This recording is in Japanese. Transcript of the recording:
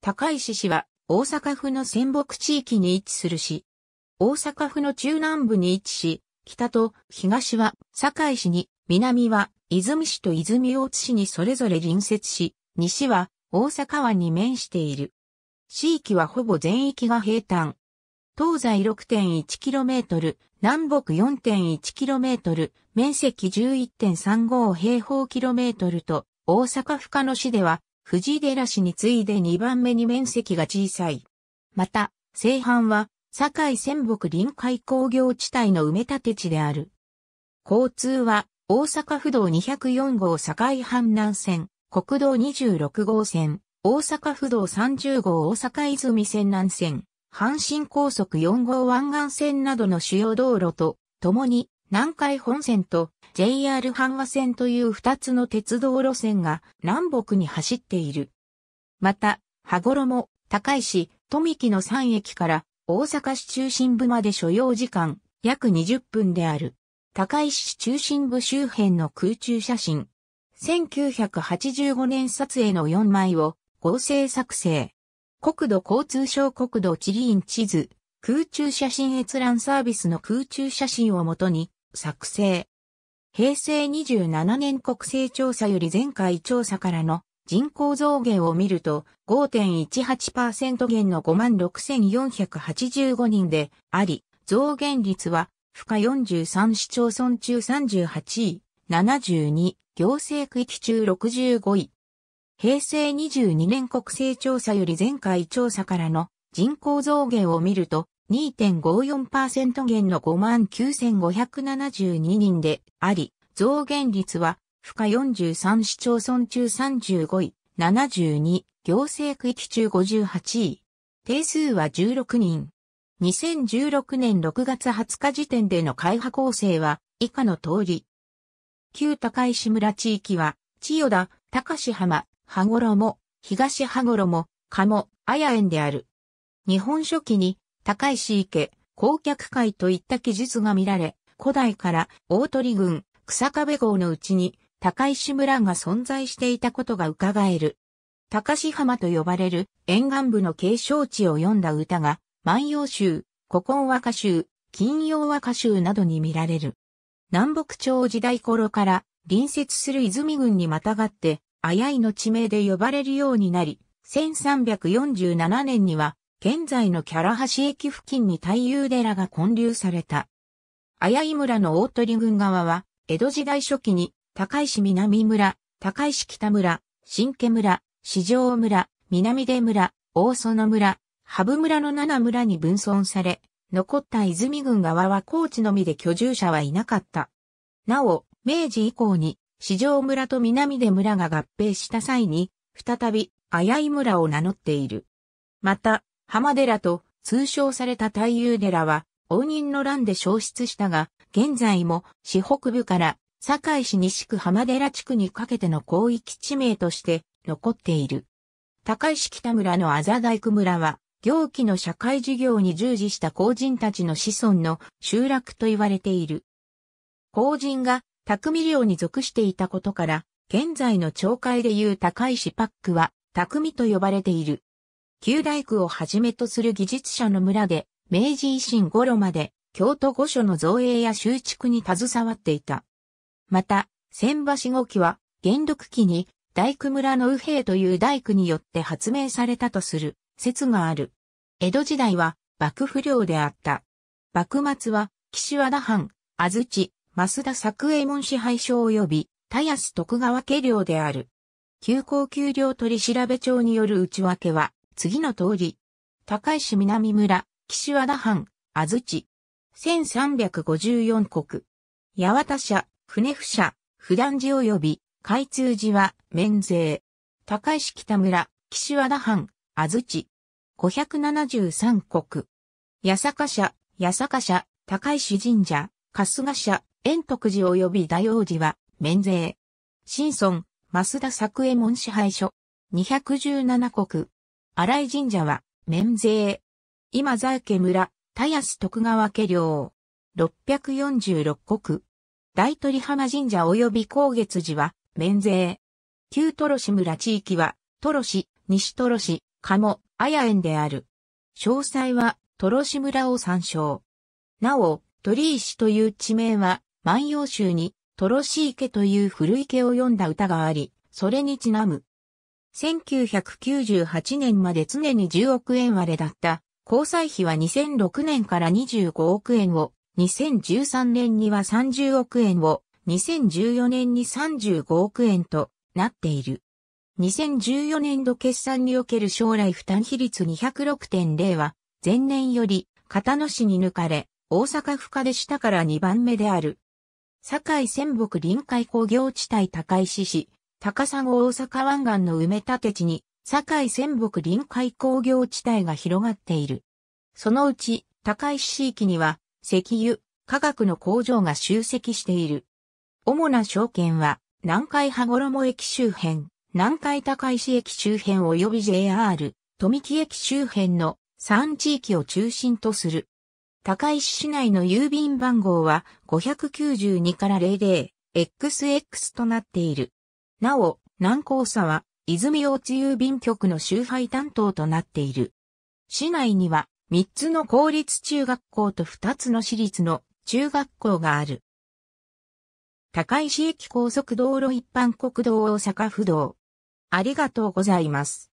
高石市は大阪府の仙北地域に位置する市。大阪府の中南部に位置し、北と東は堺市に、南は泉市と泉大津市にそれぞれ隣接し、西は大阪湾に面している。地域はほぼ全域が平坦。東西 6.1km、南北 4.1km、面積11.35平方キロメートルと、大阪府下の市では藤寺市に次いで2番目に面積が小さい。また、西半は、堺仙北臨海工業地帯の埋め立て地である。交通は、大阪府道204号堺阪南線、国道26号線、大阪府道30号大阪泉線南線、阪神高速4号湾岸線などの主要道路と、共に南海本線と JR 阪和線という二つの鉄道路線が南北に走っている。また、羽衣、高石、富木の3駅から大阪市中心部まで所要時間約20分である。高石市中心部周辺の空中写真。1985年撮影の4枚を合成作成。国土交通省国土地理院地図、空中写真閲覧サービスの空中写真をもとに作成。平成27年国勢調査より前回調査からの人口増減を見ると5.18%減の56,485人であり、増減率は負荷43市町村中38位、72行政区域中65位。平成22年国勢調査より前回調査からの人口増減を見ると2.54%減の59,572人であり、増減率は、負荷43市町村中35位、72、行政区域中58位。定数は16人。2016年6月20日時点での会派構成は、以下の通り。旧高石村地域は、千代田、高志浜、羽衣、東羽衣、鴨、綾園である。日本初期に高石池、公脚会といった記述が見られ、古代から大鳥郡、草壁号のうちに高石村が存在していたことが伺える。高石浜と呼ばれる沿岸部の景勝地を読んだ歌が、万葉集、古今和歌集、金曜和歌集などに見られる。南北朝時代頃から隣接する泉郡にまたがって、あやいの地名で呼ばれるようになり、1347年には現在のキャラ橋駅付近に太夫寺が建立された。綾井村の大鳥郡側は、江戸時代初期に、高石南村、高石北村、新家村、四条村、南出村、大園村、羽生村の七村に分村され、残った泉郡側は高知のみで居住者はいなかった。なお、明治以降に、四条村と南出村が合併した際に、再び、綾井村を名乗っている。また、浜寺と通称された太夫寺は、応仁の乱で消失したが、現在も市北部から堺市西区浜寺地区にかけての広域地名として残っている。高石北村のあざ大工村は、行基の社会事業に従事した工人たちの子孫の集落と言われている。工人が匠寮に属していたことから、現在の町会でいう高石パックは匠と呼ばれている。旧大工をはじめとする技術者の村で、明治維新頃まで、京都御所の造営や修築に携わっていた。また、千橋五期は、元禄期に、大工村の右兵という大工によって発明されたとする説がある。江戸時代は、幕府領であった。幕末は、岸和田藩、安土、増田作右衛門支配所及び、田安徳川家領である。旧高級領取調べ帳による内訳は、次の通り。高石南村、岸和田藩、安土。1354国。八幡社、船府社、普段寺及び、開通寺は、免税。高石北村、岸和田藩、安土。573国。八坂社、八坂社、高石神社、春日社、円徳寺及び大王寺は、免税。新村、増田作右衛門支配所。217国。荒井神社は、免税。今在家村、田安徳川家領。646国。大鳥浜神社及び高月寺は、免税。旧トロシ村地域は、トロシ、西トロシ、鴨、綾園である。詳細は、トロシ村を参照。なお、鳥石という地名は、万葉集に、トロシ池という古池を読んだ歌があり、それにちなむ。1998年まで常に10億円割れだった交際費は2006年から25億円を、2013年には30億円を、2014年に35億円となっている。2014年度決算における将来負担比率206.0は、前年より、片野市に抜かれ、大阪府下で下から2番目である。堺仙北臨海工業地帯高石市、高砂大阪湾岸の埋め立て地に、堺仙北臨海工業地帯が広がっている。そのうち、高石地域には、石油、化学の工場が集積している。主な証券は、南海羽衣駅周辺、南海高石駅周辺及び JR、富木駅周辺の3地域を中心とする。高石市内の郵便番号は592から 00XX となっている。なお、南高佐は、泉大津郵便局の集配担当となっている。市内には、3つの公立中学校と2つの私立の中学校がある。高石駅高速道路一般国道大阪府道。ありがとうございます。